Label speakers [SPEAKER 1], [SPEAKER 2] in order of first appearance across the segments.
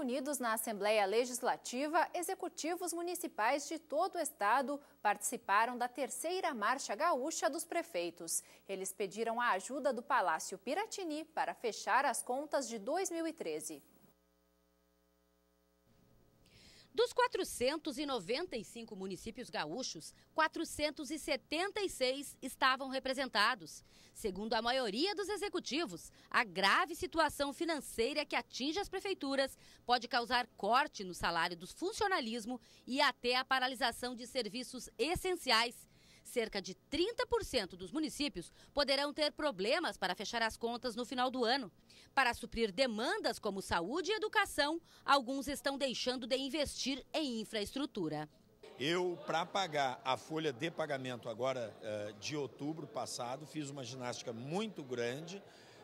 [SPEAKER 1] reunidos na Assembleia Legislativa, executivos municipais de todo o estado participaram da terceira Marcha Gaúcha dos Prefeitos. Eles pediram a ajuda do Palácio Piratini para fechar as contas de 2013. Dos 495
[SPEAKER 2] municípios gaúchos, 476 estavam representados. Segundo a maioria dos executivos, a grave situação financeira que atinge as prefeituras pode causar corte no salário do funcionalismo e até a paralisação de serviços essenciais cerca de 30% dos municípios poderão ter problemas para fechar as contas no final do ano. Para suprir demandas como saúde e educação, alguns estão deixando de investir em infraestrutura.
[SPEAKER 3] Eu, para pagar a folha de pagamento agora eh, de outubro passado, fiz uma ginástica muito grande.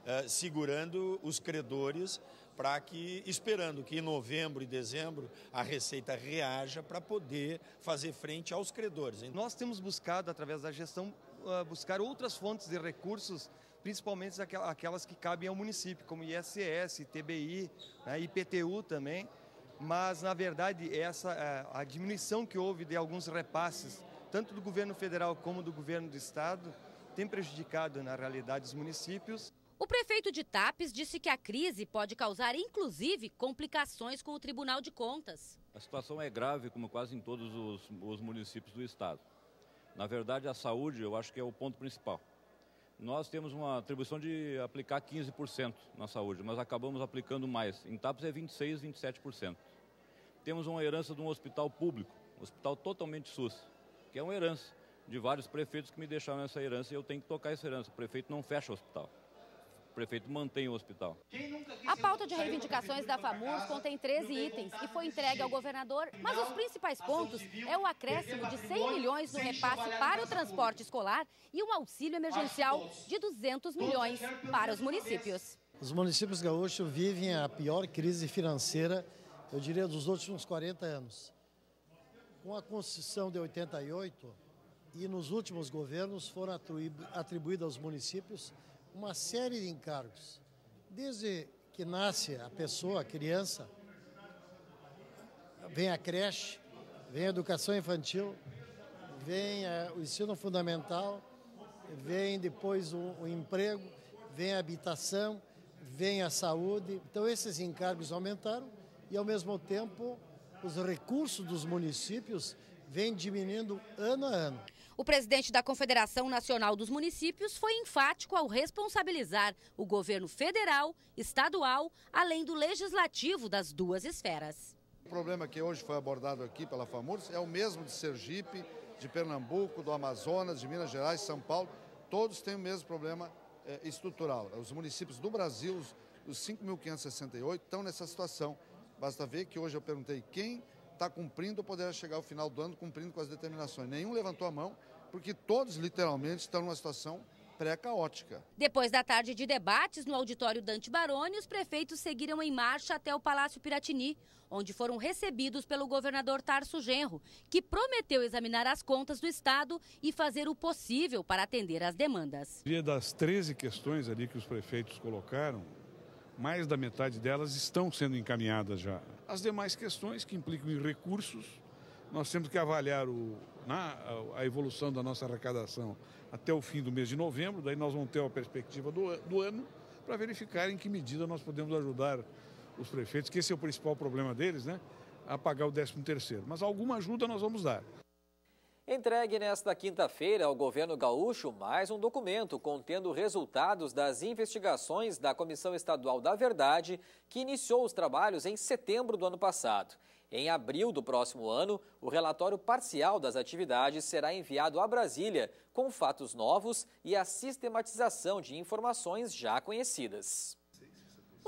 [SPEAKER 3] Eh, segurando os credores para que, esperando que em novembro e dezembro a Receita reaja para poder fazer frente aos credores. Nós temos buscado, através da gestão, ah, buscar outras fontes
[SPEAKER 2] de recursos, principalmente aquelas que cabem ao município, como ISS, TBI, IPTU né, também, mas na verdade essa eh, a diminuição que houve de alguns repasses, tanto do governo federal como do governo do estado, tem
[SPEAKER 3] prejudicado na realidade os municípios.
[SPEAKER 2] O prefeito de Tapes disse que a crise pode causar, inclusive, complicações com o Tribunal de Contas.
[SPEAKER 3] A situação é grave, como quase em todos os, os municípios do estado. Na verdade, a saúde, eu acho que é o ponto principal. Nós temos uma atribuição de aplicar 15% na saúde, mas acabamos aplicando mais. Em TAPES é 26%, 27%. Temos uma herança de um hospital público, um hospital totalmente SUS, que é uma herança de vários prefeitos que me deixaram essa herança e eu tenho que tocar essa herança. O prefeito não fecha o hospital prefeito mantém o hospital.
[SPEAKER 2] A pauta de reivindicações da Famus contém 13 itens e foi entregue ao governador, mas os principais pontos é o acréscimo de 100 milhões no repasse para o transporte escolar e um auxílio emergencial de 200 milhões para os municípios.
[SPEAKER 4] Os municípios gaúchos vivem a pior crise financeira, eu diria, dos últimos 40 anos. Com a Constituição de 88 e nos últimos governos foram atribuídos aos municípios uma série de encargos. Desde que nasce a pessoa, a criança, vem a creche, vem a educação infantil, vem o ensino fundamental, vem depois o, o emprego, vem a habitação, vem a saúde. Então esses encargos aumentaram e ao mesmo tempo os recursos dos municípios vêm diminuindo ano a ano.
[SPEAKER 2] O presidente da Confederação Nacional dos Municípios foi enfático ao responsabilizar o governo federal, estadual, além do legislativo das duas esferas.
[SPEAKER 5] O problema que hoje foi abordado aqui pela FAMURS é o mesmo de Sergipe, de Pernambuco, do Amazonas, de Minas Gerais, São Paulo. Todos têm o mesmo problema eh, estrutural. Os municípios do Brasil, os 5.568, estão nessa situação. Basta ver que hoje eu perguntei quem está cumprindo ou poderá chegar ao final do ano cumprindo com as determinações. Nenhum levantou a mão, porque todos literalmente estão numa situação pré-caótica.
[SPEAKER 2] Depois da tarde de debates no auditório Dante Baroni, os prefeitos seguiram em marcha até o Palácio Piratini, onde foram recebidos pelo governador Tarso Genro, que prometeu examinar as contas do Estado e fazer o possível para atender às demandas.
[SPEAKER 5] Das 13 questões ali que os prefeitos colocaram, mais da metade delas estão sendo encaminhadas já as demais questões que implicam em recursos, nós temos que avaliar o, na, né, a evolução da nossa arrecadação até o fim do mês de novembro, daí nós vamos ter uma perspectiva do, do ano para verificar em que medida nós podemos ajudar os prefeitos, que esse é o principal problema deles, né? A pagar o 13 terceiro. Mas alguma ajuda nós vamos dar.
[SPEAKER 4] Entregue nesta quinta-feira ao governo gaúcho mais um documento contendo resultados das investigações da Comissão Estadual da Verdade, que iniciou os trabalhos em setembro do ano passado. Em abril do próximo ano, o relatório parcial das atividades será enviado a Brasília, com fatos novos e a sistematização de informações já conhecidas.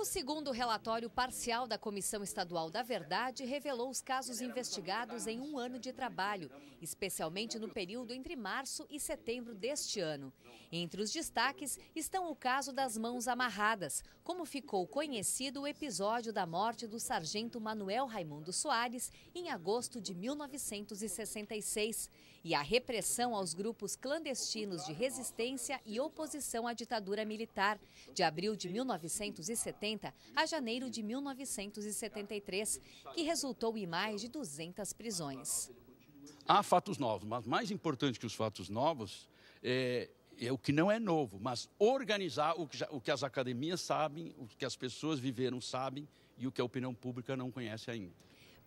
[SPEAKER 6] O segundo relatório parcial da Comissão Estadual da Verdade revelou os casos investigados em um ano de trabalho, especialmente no período entre março e setembro deste ano. Entre os destaques estão o caso das mãos amarradas, como ficou conhecido o episódio da morte do sargento Manuel Raimundo Soares em agosto de 1966 e a repressão aos grupos clandestinos de resistência e oposição à ditadura militar, de abril de 1970 a janeiro de 1973, que resultou em mais de 200 prisões.
[SPEAKER 5] Há fatos novos, mas mais importante que os fatos novos é, é o que não é novo, mas organizar o que, já, o que as academias sabem, o que as pessoas viveram sabem e o que a opinião pública não conhece ainda.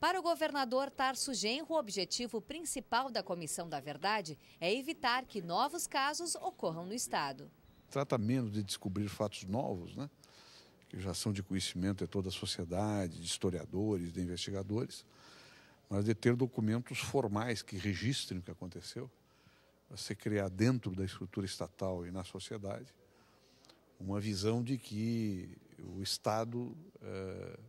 [SPEAKER 6] Para o governador Tarso Genro, o objetivo principal da Comissão da Verdade é evitar que novos casos ocorram no Estado.
[SPEAKER 5] Trata menos de descobrir fatos novos, né? que já são de conhecimento de toda a sociedade, de historiadores, de investigadores, mas de ter documentos formais que registrem o que aconteceu, para se criar dentro da estrutura estatal e na sociedade uma visão de que o Estado eh,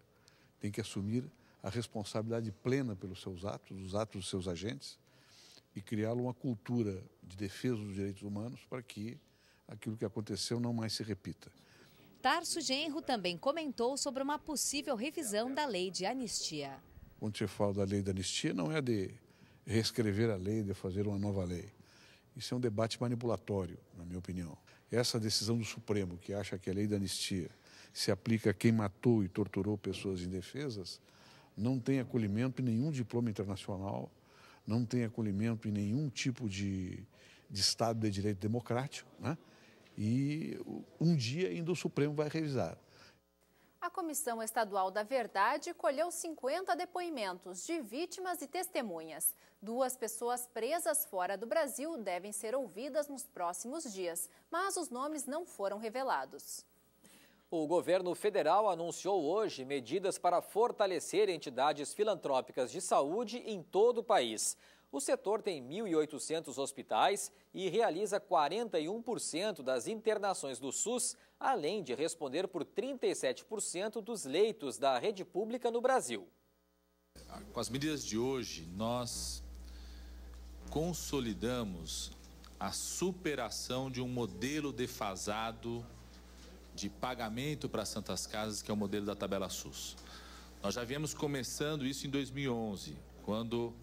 [SPEAKER 5] tem que assumir a responsabilidade plena pelos seus atos, os atos dos seus agentes, e criá-lo uma cultura de defesa dos direitos humanos para que aquilo que aconteceu não mais se repita.
[SPEAKER 6] Tarso Genro também comentou sobre uma possível revisão da lei de anistia.
[SPEAKER 5] Quando você fala da lei da anistia, não é de reescrever a lei, de fazer uma nova lei. Isso é um debate manipulatório, na minha opinião. Essa decisão do Supremo, que acha que a lei da anistia se aplica a quem matou e torturou pessoas indefesas, não tem acolhimento em nenhum diploma internacional, não tem acolhimento em nenhum tipo de, de Estado de direito democrático, né? E um dia ainda o Supremo vai revisar.
[SPEAKER 1] A Comissão Estadual da Verdade colheu 50 depoimentos de vítimas e testemunhas. Duas pessoas presas fora do Brasil devem ser ouvidas nos próximos dias, mas os nomes não foram revelados.
[SPEAKER 4] O governo federal anunciou hoje medidas para fortalecer entidades filantrópicas de saúde em todo o país. O setor tem 1.800 hospitais e realiza 41% das internações do SUS, além de responder por 37% dos leitos da rede pública no Brasil.
[SPEAKER 3] Com as medidas de hoje, nós consolidamos a superação de um modelo defasado de pagamento para Santas Casas, que é o modelo da tabela SUS. Nós já viemos começando isso em 2011, quando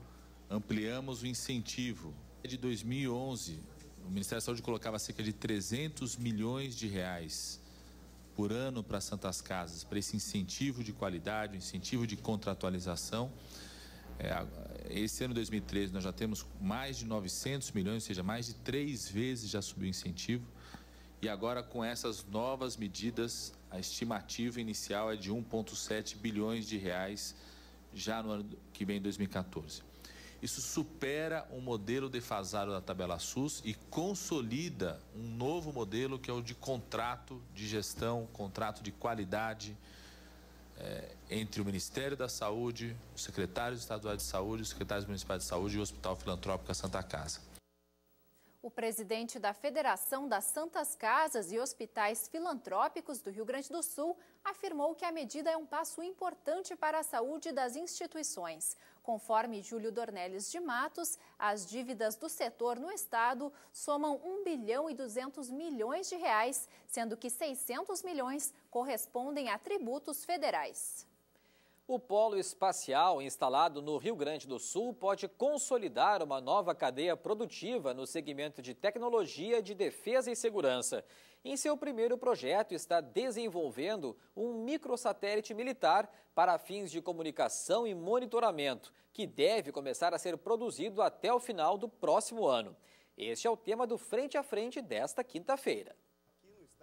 [SPEAKER 3] ampliamos o incentivo. É de 2011, o Ministério da Saúde colocava cerca de 300 milhões de reais por ano para Santas Casas, para esse incentivo de qualidade, incentivo de contratualização. É, esse ano 2013 nós já temos mais de 900 milhões, ou seja, mais de três vezes já subiu o incentivo. E agora, com essas novas medidas, a estimativa inicial é de 1,7 bilhões de reais já no ano que vem, 2014. Isso supera o um modelo defasado da tabela SUS e consolida um novo modelo que é o de contrato de gestão, contrato de qualidade é, entre o Ministério da Saúde, os secretários estaduais de saúde, os secretários municipais de saúde e o Hospital Filantrópico Santa Casa.
[SPEAKER 1] O presidente da Federação das Santas Casas e Hospitais Filantrópicos do Rio Grande do Sul afirmou que a medida é um passo importante para a saúde das instituições. Conforme Júlio Dornelles de Matos, as dívidas do setor no estado somam 1 bilhão e 200 milhões de reais, sendo que 600 milhões correspondem a tributos federais.
[SPEAKER 4] O polo espacial instalado no Rio Grande do Sul pode consolidar uma nova cadeia produtiva no segmento de tecnologia de defesa e segurança. Em seu primeiro projeto, está desenvolvendo um microsatélite militar para fins de comunicação e monitoramento, que deve começar a ser produzido até o final do próximo ano. Este é o tema do Frente a Frente desta quinta-feira.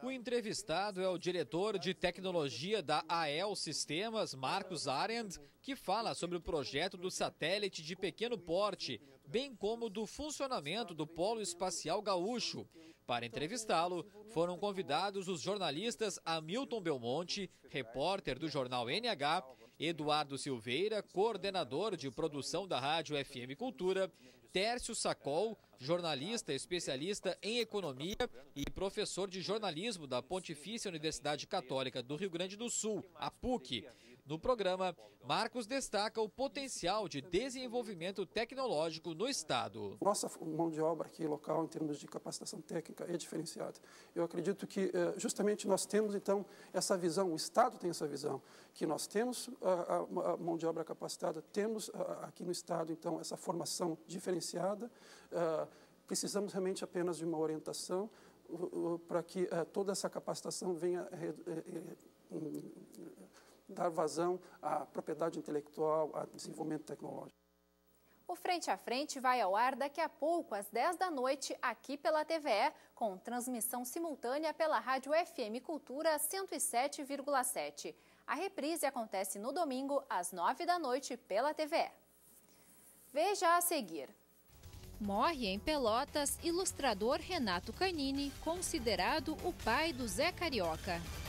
[SPEAKER 4] O entrevistado é o diretor de tecnologia da AEL Sistemas, Marcos Arend, que fala sobre o projeto do satélite de pequeno porte, bem como do funcionamento do Polo Espacial Gaúcho. Para entrevistá-lo, foram convidados os jornalistas Hamilton Belmonte, repórter do jornal NH, Eduardo Silveira, coordenador de produção da Rádio FM Cultura, Tércio Sacol, jornalista, especialista em economia e professor de jornalismo da Pontifícia Universidade Católica do Rio Grande do Sul, a PUC. No programa, Marcos destaca o potencial de desenvolvimento tecnológico no Estado.
[SPEAKER 5] Nossa mão de obra aqui local, em termos de capacitação técnica, é diferenciada. Eu acredito que eh, justamente nós temos, então, essa visão, o Estado tem essa visão, que nós temos a mão de obra capacitada, temos aqui no Estado, então, essa formação diferenciada. Eh, precisamos realmente apenas de uma orientação para que eh, toda essa capacitação venha hum, dar vazão à propriedade intelectual, ao desenvolvimento tecnológico.
[SPEAKER 1] O Frente a Frente vai ao ar daqui a pouco, às 10 da noite, aqui pela TVE, com transmissão simultânea pela Rádio FM Cultura 107,7. A reprise acontece no domingo, às 9 da noite, pela TVE. Veja a seguir. Morre em Pelotas, ilustrador Renato Canini, considerado o pai do Zé Carioca.